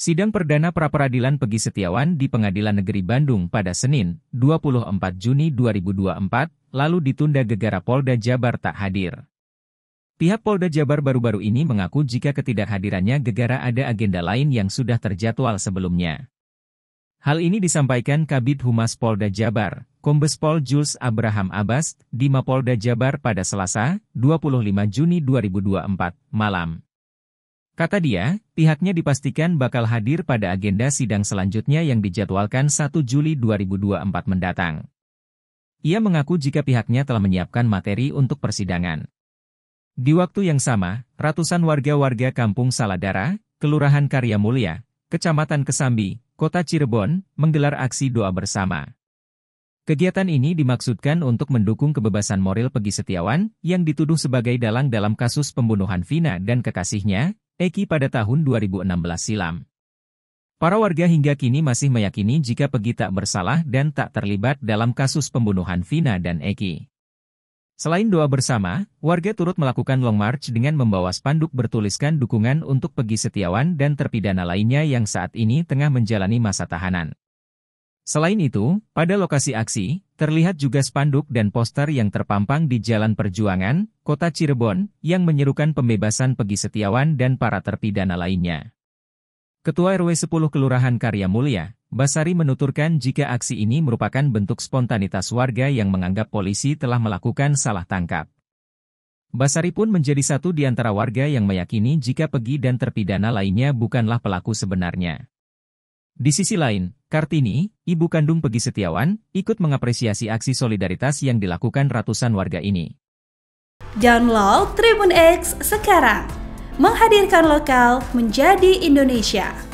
Sidang perdana pra-peradilan Pegi Setiawan di Pengadilan Negeri Bandung pada Senin, 24 Juni 2024, lalu ditunda gegara Polda Jabar tak hadir. Pihak Polda Jabar baru-baru ini mengaku jika ketidakhadirannya gegara ada agenda lain yang sudah terjadwal sebelumnya. Hal ini disampaikan Kabit Humas Polda Jabar, Kombes Pol Jules Abraham Abbas, di Mapolda Jabar pada Selasa, 25 Juni 2024, malam. Kata dia, pihaknya dipastikan bakal hadir pada agenda sidang selanjutnya yang dijadwalkan 1 Juli 2024 mendatang. Ia mengaku jika pihaknya telah menyiapkan materi untuk persidangan. Di waktu yang sama, ratusan warga-warga kampung Saladara, Kelurahan Karya Mulia, Kecamatan Kesambi, Kota Cirebon, menggelar aksi doa bersama. Kegiatan ini dimaksudkan untuk mendukung kebebasan moral Pegi Setiawan yang dituduh sebagai dalang dalam kasus pembunuhan Vina dan kekasihnya, Eki pada tahun 2016 silam. Para warga hingga kini masih meyakini jika Pegi tak bersalah dan tak terlibat dalam kasus pembunuhan Vina dan Eki. Selain doa bersama, warga turut melakukan long march dengan membawa spanduk bertuliskan dukungan untuk Pegi Setiawan dan terpidana lainnya yang saat ini tengah menjalani masa tahanan. Selain itu, pada lokasi aksi, Terlihat juga spanduk dan poster yang terpampang di Jalan Perjuangan, Kota Cirebon, yang menyerukan pembebasan Pegi Setiawan dan para terpidana lainnya. Ketua RW 10 Kelurahan Karya Mulia, Basari menuturkan jika aksi ini merupakan bentuk spontanitas warga yang menganggap polisi telah melakukan salah tangkap. Basari pun menjadi satu di antara warga yang meyakini jika Pegi dan terpidana lainnya bukanlah pelaku sebenarnya. Di sisi lain, Kartini, ibu kandung Pegi Setiawan, ikut mengapresiasi aksi solidaritas yang dilakukan ratusan warga ini. Download Tribun X sekarang, menghadirkan lokal menjadi Indonesia.